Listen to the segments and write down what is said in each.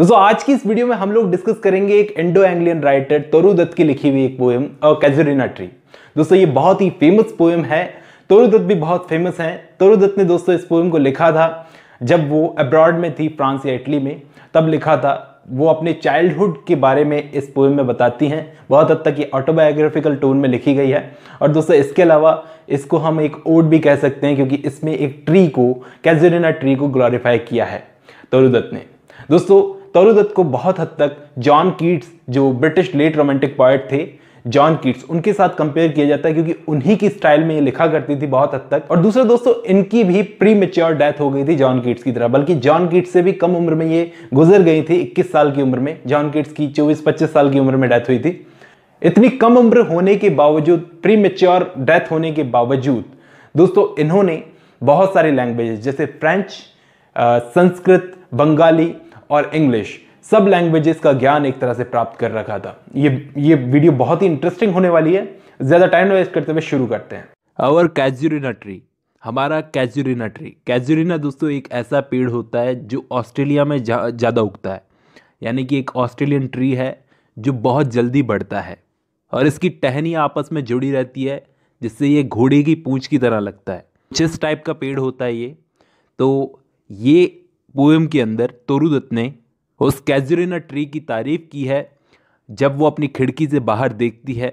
दोस्तों आज की इस वीडियो में हम लोग डिस्कस करेंगे एक इंडो एंग्लियन राइटर तरु दत्त की लिखी हुई एक पोएम कैजरीना ट्री दोस्तों ये बहुत ही फेमस पोएम है तरु दत्त भी बहुत फेमस हैं तरु दत्त ने दोस्तों इस पोएम को लिखा था जब वो अब्रॉड में थी फ्रांस या इटली में तब लिखा था वो अपने चाइल्डहुड के बारे में इस पोएम में बताती हैं बहुत हद तक ये ऑटोबायोग्राफिकल टोन में लिखी गई है और दोस्तों इसके अलावा इसको हम एक ओड भी कह सकते हैं क्योंकि इसमें एक ट्री को कैजरीना ट्री को ग्लोरीफाई किया है तरुदत्त ने दोस्तों तरुदत्त को बहुत हद तक जॉन कीट्स जो ब्रिटिश लेट रोमांटिक पॉइट थे जॉन कीट्स उनके साथ कंपेयर किया जाता है क्योंकि उन्हीं की स्टाइल में ये लिखा करती थी बहुत हद तक और दूसरा दोस्तों इनकी भी प्री मेच्योर डेथ हो गई थी जॉन कीट्स की तरह बल्कि जॉन कीट्स से भी कम उम्र में ये गुजर गई थी इक्कीस साल की उम्र में जॉन कीट्स की चौबीस पच्चीस साल की उम्र में डेथ हुई थी इतनी कम उम्र होने के बावजूद प्री मेच्योर डेथ होने के बावजूद दोस्तों इन्होंने बहुत सारी लैंग्वेजेस जैसे फ्रेंच संस्कृत बंगाली और इंग्लिश सब लैंग्वेजेस का ज्ञान एक तरह से प्राप्त कर रखा था ये ये वीडियो बहुत ही इंटरेस्टिंग होने वाली है ज़्यादा टाइम वेस्ट करते हुए शुरू करते हैं और कैजुरिना ट्री हमारा कैजुरिना ट्री कैजुरिना दोस्तों एक ऐसा पेड़ होता है जो ऑस्ट्रेलिया में ज़्यादा उगता है यानी कि एक ऑस्ट्रेलियन ट्री है जो बहुत जल्दी बढ़ता है और इसकी टहनी आपस में जुड़ी रहती है जिससे ये घोड़े की पूँछ की तरह लगता है जिस टाइप का पेड़ होता है ये तो ये पोएम के अंदर तोरुदत्त ने उस कैजरीना ट्री की तारीफ की है जब वो अपनी खिड़की से बाहर देखती है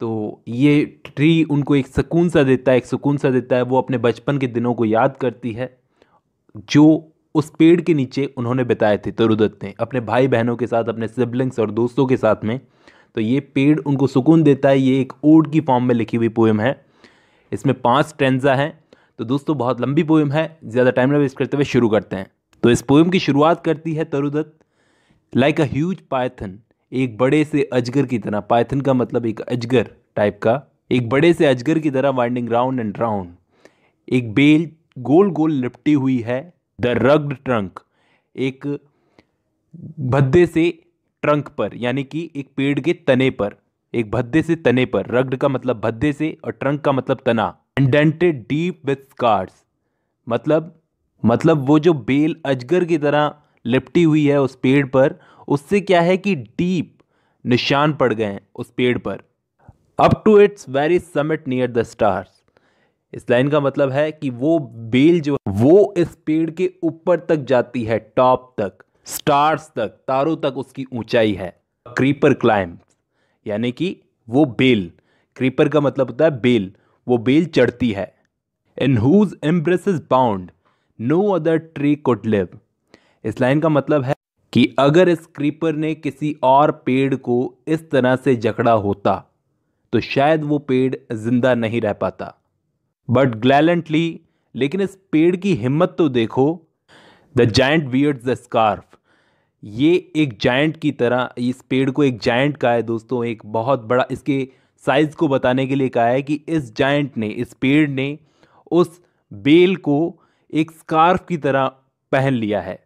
तो ये ट्री उनको एक सुकून सा देता है एक सुकून सा देता है वो अपने बचपन के दिनों को याद करती है जो उस पेड़ के नीचे उन्होंने बिताए थे तरुदत्त ने अपने भाई बहनों के साथ अपने सिबलिंग्स और दोस्तों के साथ में तो ये पेड़ उनको सुकून देता है ये एक ओड की फॉर्म में लिखी हुई पोएम है इसमें पाँच स्टेंजा हैं तो दोस्तों बहुत लंबी पोएम है ज़्यादा टाइम ना वेस्ट करते हुए शुरू करते हैं तो इस पोएम की शुरुआत करती है Toru Dutt like a huge python एक बड़े से अजगर की तरह पायथन का मतलब एक अजगर टाइप का एक बड़े से अजगर की तरह वाइंडिंग राउंड एंड राउंड एक बेल गोल गोल लिपटी हुई है द रग्ड ट्रंक एक भद्दे से ट्रंक पर यानी कि एक पेड़ के तने पर एक भद्दे से तने पर रग्ड का मतलब भद्दे से और ट्रंक का मतलब तना एंडेंटेड डीप विथ स्कार्स मतलब मतलब वो जो बेल अजगर की तरह लिपटी हुई है उस पेड़ पर उससे क्या है कि डीप निशान पड़ गए हैं उस पेड़ पर up to its very summit near the stars इस लाइन का मतलब है कि वो बेल जो वो इस पेड़ के ऊपर तक जाती है टॉप तक स्टार्स तक तारों तक उसकी ऊंचाई है क्रीपर क्लाइम यानी कि वो बेल क्रीपर का मतलब होता है बेल वो बेल चढ़ती है in whose embrace bound no other tree could live इस लाइन का मतलब है कि अगर इस क्रीपर ने किसी और पेड़ को इस तरह से जकड़ा होता तो शायद वो पेड़ जिंदा नहीं रह पाता बट ग्लैलेंटली लेकिन इस पेड़ की हिम्मत तो देखो the giant wears the scarf ये एक जाइंट की तरह इस पेड़ को एक जाइंट कहा है दोस्तों एक बहुत बड़ा इसके साइज़ को बताने के लिए कहा है कि इस जाइंट ने इस पेड़ ने उस बेल को एक स्कार्फ की तरह पहन लिया है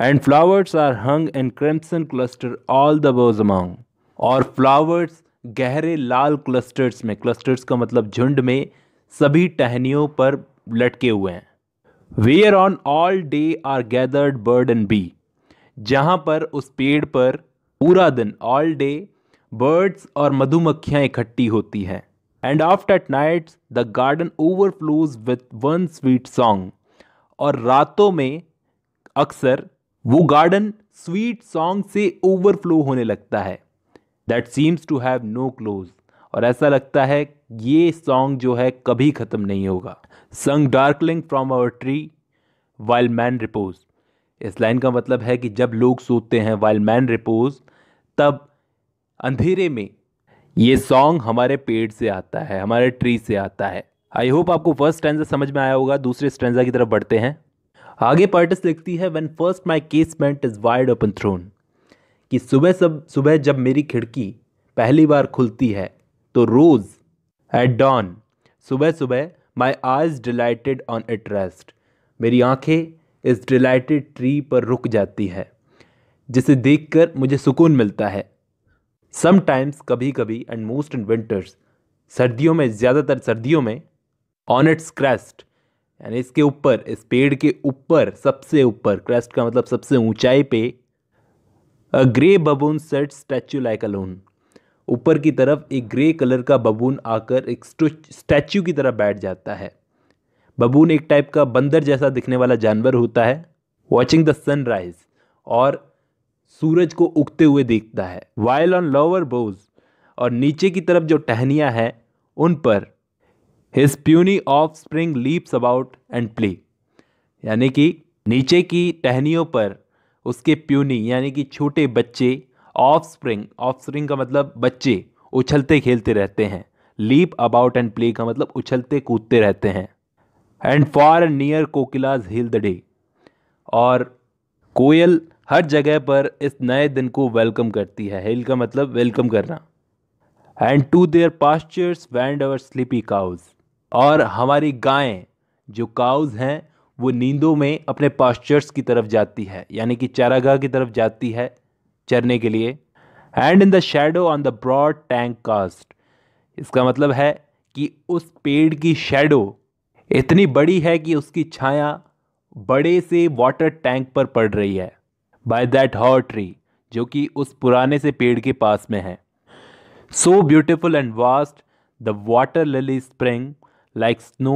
and flowers are hung and crimson cluster all the boughs among और फ्लावर्स गहरे लाल क्लस्टर्स में क्लस्टर्स का मतलब झुंड में सभी टहनियों पर लटके हुए हैं where on all day are gathered bird and bee जहाँ पर उस पेड़ पर पूरा दिन ऑल डे बर्ड्स और मधुमक्खियाँ इकट्ठी होती हैं and oft at night the garden overflows with one sweet song और रातों में अक्सर वो गार्डन स्वीट सॉन्ग से ओवरफ्लो होने लगता है that seems to have no close और ऐसा लगता है ये सॉन्ग जो है कभी ख़त्म नहीं होगा sung darkling from our tree while man repose इस लाइन का मतलब है कि जब लोग सोते हैं वाइल मैन रिपोज तब अंधेरे में ये सॉन्ग हमारे पेड़ से आता है हमारे ट्री से आता है आई होप आपको फर्स्ट स्टैंडा समझ में आया होगा दूसरे स्टैंडा की तरफ बढ़ते हैं आगे पार्टिस लिखती है when first my casement is wide open thrown कि सुबह सब सुबह जब मेरी खिड़की पहली बार खुलती है तो रोज़ एट डॉन सुबह सुबह my eyes delighted on it rest मेरी आंखें इस डिलाइटेड ट्री पर रुक जाती है जिसे देखकर मुझे सुकून मिलता है समटाइम्स कभी कभी एंड मोस्ट इन विंटर्स सर्दियों में ज़्यादातर सर्दियों में ऑन इट्स क्रेस्ट यानी इसके ऊपर इस पेड़ के ऊपर सबसे ऊपर क्रेस्ट का मतलब सबसे ऊंचाई पे a grey baboon set statue like alone ऊपर की तरफ एक ग्रे कलर का बबून आकर एक स्टैचू की तरह बैठ जाता है बबून एक टाइप का बंदर जैसा दिखने वाला जानवर होता है वॉचिंग द सनराइज और सूरज को उगते हुए देखता है वाइल ऑन लोअर बोज और नीचे की तरफ जो टहनियाँ हैं उन पर his puny offspring leaps about and play यानी कि नीचे की टहनियों पर उसके प्यूनी यानी कि छोटे बच्चे ऑफ स्प्रिंग ऑफ स्प्रिंग का मतलब बच्चे उछलते खेलते रहते हैं लीप अबाउट एंड प्ले का मतलब उछलते कूदते रहते हैं and far and near kokilas hail the day और कोयल हर जगह पर इस नए दिन को वेलकम करती है हिल का मतलब वेलकम करना and to their pastures wend our sleepy cows और हमारी गायें जो काउज हैं वो नींदों में अपने पास्चर्स की तरफ जाती है यानी कि चारागाह की तरफ जाती है चरने के लिए and in the shadow on the broad tank cast इसका मतलब है कि उस पेड़ की शेडो इतनी बड़ी है कि उसकी छाया बड़े से वाटर टैंक पर पड़ रही है बाय दैट हॉ ट्री जो कि उस पुराने से पेड़ के पास में है so beautiful and vast the water lily spring like snow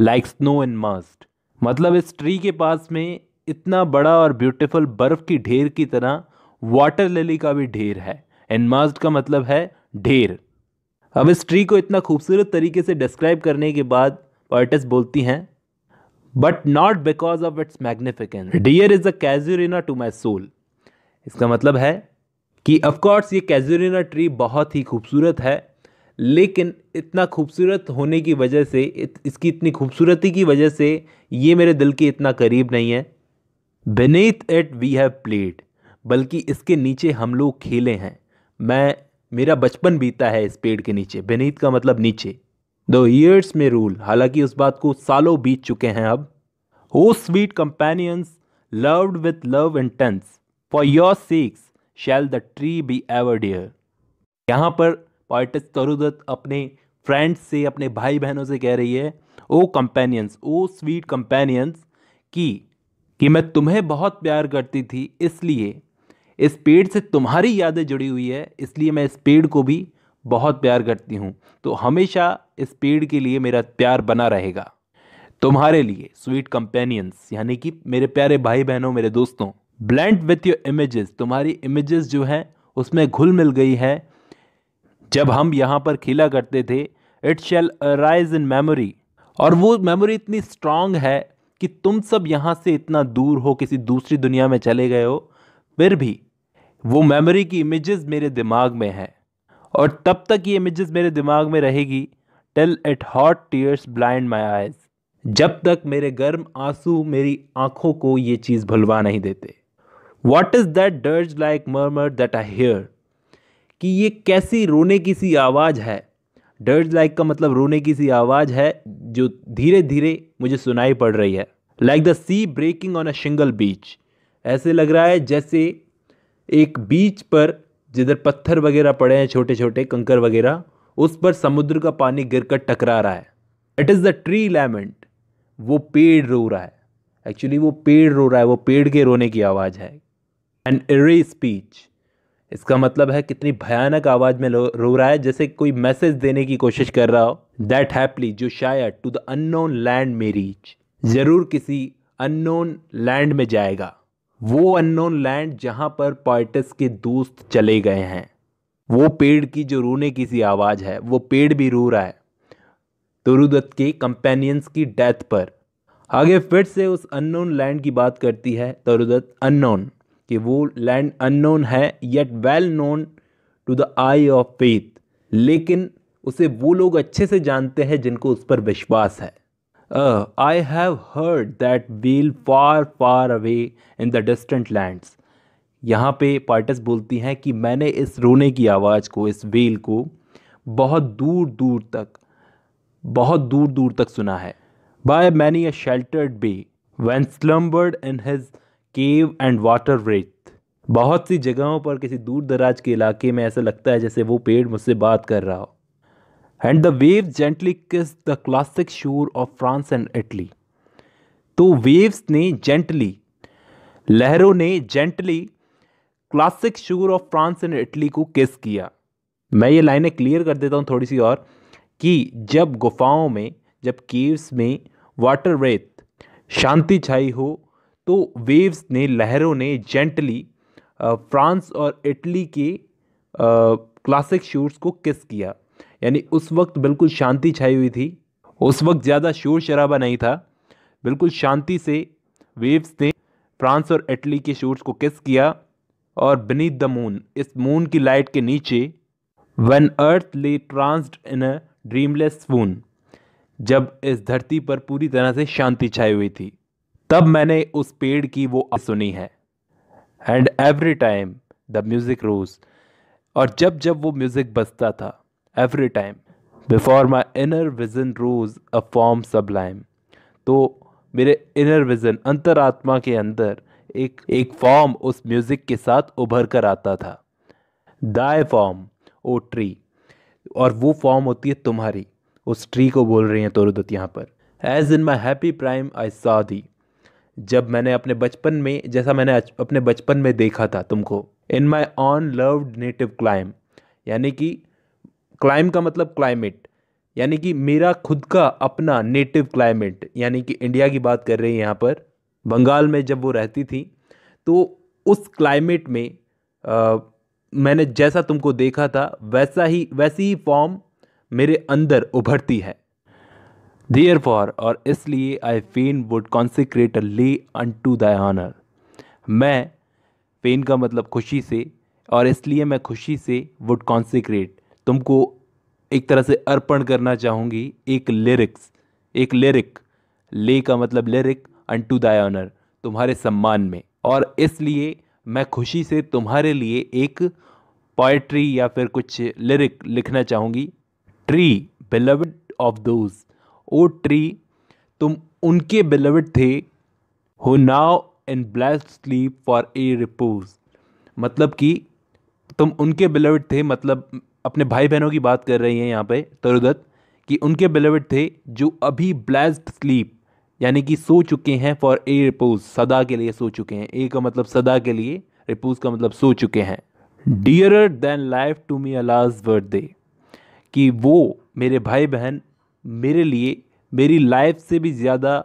like snow and must मतलब इस ट्री के पास में इतना बड़ा और ब्यूटिफुल बर्फ़ की ढेर की तरह वाटर लिली का भी ढेर है एंड मस्ट का मतलब है ढेर अब इस ट्री को इतना खूबसूरत तरीके से डिस्क्राइब करने के बाद पोइटस बोलती हैं but not because of its magnificence dear is a casuarina to my soul इसका मतलब है कि ऑफकोर्स ये कैजुरना ट्री बहुत ही खूबसूरत है लेकिन इतना खूबसूरत होने की वजह से इत, इसकी इतनी खूबसूरती की वजह से ये मेरे दिल के इतना करीब नहीं है beneath it we have played बल्कि इसके नीचे हम लोग खेले हैं मैं मेरा बचपन बीता है इस पेड़ के नीचे बेनीत का मतलब नीचे द ईयर्स में रूल हालांकि उस बात को सालों बीत चुके हैं अब O sweet companions loved with love intense for your sakes shall the tree be ever dear यहाँ पर पॉइटस तरुदत्त अपने फ्रेंड्स से अपने भाई बहनों से कह रही है O companions O sweet companions कि कि मैं तुम्हें बहुत प्यार करती थी इसलिए इस पेड़ से तुम्हारी यादें जुड़ी हुई है इसलिए मैं इस पेड़ को भी बहुत प्यार करती हूँ तो हमेशा इस पेड़ के लिए मेरा प्यार बना रहेगा तुम्हारे लिए स्वीट कंपेनियंस यानी कि मेरे प्यारे भाई बहनों मेरे दोस्तों ब्लेंड विथ योर इमेजेस तुम्हारी इमेजेस जो हैं उसमें घुल मिल गई है जब हम यहाँ पर खेला करते थे it shall rise in memory और वो मेमोरी इतनी स्ट्रांग है कि तुम सब यहाँ से इतना दूर हो किसी दूसरी दुनिया में चले गए हो फिर भी वो मेमोरी की इमेजेस मेरे दिमाग में हैं और तब तक ये इमेजेस मेरे दिमाग में रहेगी till it hot tears blind my eyes जब तक मेरे गर्म आंसू मेरी आंखों को ये चीज़ भुलवा नहीं देते what is that dirge like murmur that I hear कि ये कैसी रोने की सी आवाज़ है डर्ज लाइक का मतलब रोने की सी आवाज़ है जो धीरे धीरे मुझे सुनाई पड़ रही है like the sea breaking on a shingle beach ऐसे लग रहा है जैसे एक बीच पर जिधर पत्थर वगैरह पड़े हैं छोटे छोटे कंकर वगैरह उस पर समुद्र का पानी गिर कर टकरा रहा है it is the tree lament वो पेड़ रो रहा है एक्चुअली वो पेड़ रो रहा है वो पेड़ के रोने की आवाज़ है एन एरे स्पीच इसका मतलब है कितनी भयानक आवाज़ में रो रहा है जैसे कोई मैसेज देने की कोशिश कर रहा हो दैट हैपली जो शायद टू द अननोन लैंड में रीच ज़रूर किसी अननोन लैंड में जाएगा वो अननोन लैंड जहाँ पर पॉइटस के दोस्त चले गए हैं वो पेड़ की जो रोने की सी आवाज़ है वो पेड़ भी रो रहा है तरुदत्त के कंपेनियंस की डेथ पर आगे फिर से उस अननोन लैंड की बात करती है तरुदत्त अननोन कि वो लैंड अननोन है yet well known to the eye of faith लेकिन उसे वो लोग अच्छे से जानते हैं जिनको उस पर विश्वास है I have heard that that far far away in the distant lands यहाँ पे पार्टस बोलती हैं कि मैंने इस रोने की आवाज़ को इस वेल को बहुत दूर दूर तक बहुत दूर दूर तक सुना है by many a sheltered bay when slumbered in his cave and water wraith बहुत सी जगहों पर किसी दूर दराज के इलाके में ऐसा लगता है जैसे वो पेड़ मुझसे बात कर रहा हो and the wave gently kiss the classic shore of France and Italy तो वेव्स ने जेंटली लहरों ने gently classic shore of France and Italy को किस किया मैं ये लाइनें क्लियर कर देता हूँ थोड़ी सी और कि जब गुफाओं में जब केव्स में वाटर रेत शांति छाई हो तो वेव्स ने लहरों ने जेंटली फ्रांस और इटली के क्लासिक शोर्स को किस किया यानी उस वक्त बिल्कुल शांति छाई हुई थी उस वक्त ज़्यादा शोर शराबा नहीं था बिल्कुल शांति से वेव्स ने फ्रांस और इटली के शोर्स को किस किया और बनीथ द मून इस मून की लाइट के नीचे वन अर्थ ले ट्रांसड इन अ ड्रीमलेस स्पून जब इस धरती पर पूरी तरह से शांति छाई हुई थी तब मैंने उस पेड़ की वो सुनी है and every time the music rose और जब जब वो म्यूज़िक बजता था every time before my inner vision rose a form sublime तो मेरे इनर विजन अंतरात्मा के अंदर एक एक फॉर्म उस म्यूज़िक के साथ उभर कर आता था दाए फॉर्म ओ ट्री और वो फॉर्म होती है तुम्हारी उस ट्री को बोल रही हैं तोरदत यहाँ पर as in my happy prime I saw thee जब मैंने अपने बचपन में जैसा मैंने अपने बचपन में देखा था तुमको in my own loved native clime यानी कि क्लाइम का मतलब क्लाइमेट यानी कि मेरा खुद का अपना नेटिव क्लाइमेट यानी कि इंडिया की बात कर रही है यहाँ पर बंगाल में जब वो रहती थी तो उस क्लाइमेट में आ, मैंने जैसा तुमको देखा था वैसा ही वैसी ही फॉर्म मेरे अंदर उभरती है देयर फॉर और इसलिए आई फेन वुड कॉन्सिक्रेट अ ले अन टू दाई ऑनर मैं फेन का मतलब खुशी से और इसलिए मैं खुशी से वुड कॉन्सिक्रेट तुमको एक तरह से अर्पण करना चाहूँगी एक लिरिक्स एक लिरिक ले का मतलब lyric unto thy honour तुम्हारे सम्मान में और इसलिए मैं खुशी से तुम्हारे लिए एक पोइट्री या फिर कुछ लिरिक लिखना चाहूँगी tree beloved of those o tree तुम उनके बिलवड थे who now in blessed sleep for aye repose मतलब कि तुम उनके बिलवड थे मतलब अपने भाई बहनों की बात कर रही हैं यहाँ पे तरुदत्त कि उनके बिलवड थे जो अभी ब्लैस्ड स्लीप यानी कि सो चुके हैं फॉर ए रिपोज सदा के लिए सो चुके हैं ए का मतलब सदा के लिए रिपोज का मतलब सो चुके हैं dearer than life to me alas बर्थडे कि वो मेरे भाई बहन मेरे लिए मेरी लाइफ से भी ज़्यादा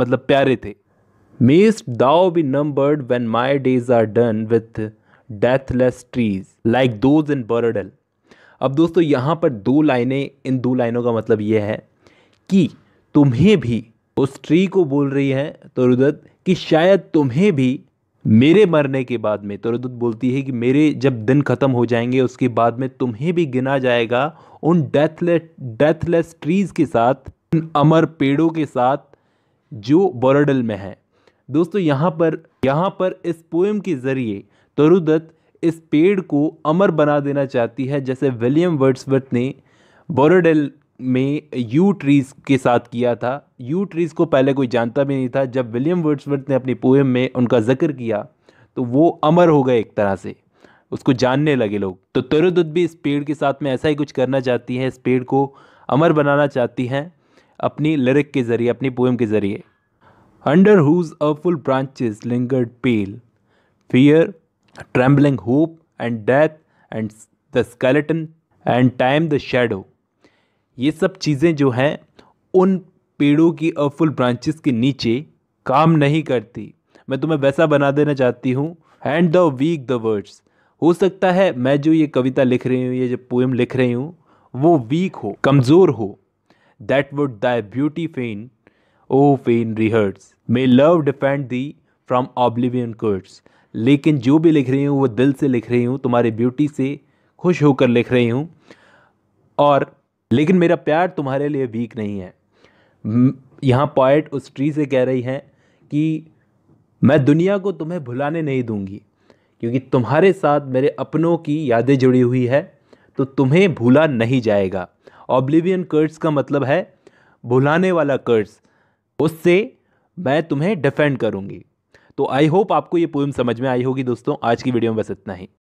मतलब प्यारे थे mayst thou be numbered when my days are done with deathless trees like those in Borrowdale अब दोस्तों यहाँ पर दो लाइनें इन दो लाइनों का मतलब ये है कि तुम्हें भी उस ट्री को बोल रही है तरुदत कि शायद तुम्हें भी मेरे मरने के बाद में तरुदत बोलती है कि मेरे जब दिन ख़त्म हो जाएंगे उसके बाद में तुम्हें भी गिना जाएगा उन डेथलेस डेथलेस ट्रीज़ के साथ उन अमर पेड़ों के साथ जो बोरडल में है दोस्तों यहाँ पर यहाँ पर इस पोएम के ज़रिए तरुदत्त इस पेड़ को अमर बना देना चाहती है जैसे विलियम वर्ड्सवर्थ ने बोरोडेल में यू ट्रीज़ के साथ किया था यू ट्रीज़ को पहले कोई जानता भी नहीं था जब विलियम वर्ड्सवर्थ ने अपनी पोएम में उनका जिक्र किया तो वो अमर हो गए एक तरह से उसको जानने लगे लोग तो तरुदत्त भी इस पेड़ के साथ में ऐसा ही कुछ करना चाहती है इस पेड़ को अमर बनाना चाहती हैं अपनी लिरिक के ज़रिए अपनी पोएम के ज़रिए under whose awful branches lingered pale fear trembling hope and death and the skeleton and time the shadow ये सब चीज़ें जो हैं उन पेड़ों की अफुल ब्रांचेस के नीचे काम नहीं करती मैं तुम्हें वैसा बना देना चाहती हूँ and the weak the words हो सकता है मैं जो ये कविता लिख रही हूँ ये जो पोएम लिख रही हूँ वो वीक हो कमज़ोर हो that would thy beauty fain o fain rehearse may love defend thee from oblivion curse लेकिन जो भी लिख रही हूँ वो दिल से लिख रही हूँ तुम्हारी ब्यूटी से खुश होकर लिख रही हूँ और लेकिन मेरा प्यार तुम्हारे लिए वीक नहीं है यहाँ पॉइट उस ट्री से कह रही हैं कि मैं दुनिया को तुम्हें भुलाने नहीं दूंगी क्योंकि तुम्हारे साथ मेरे अपनों की यादें जुड़ी हुई है तो तुम्हें भूला नहीं जाएगा ऑब्लिवियन कर्ट्स का मतलब है भुलाने वाला कर्ट्स उससे मैं तुम्हें डिफेंड करूँगी तो आई होप आपको ये पोएम समझ में आई होगी दोस्तों आज की वीडियो में बस इतना ही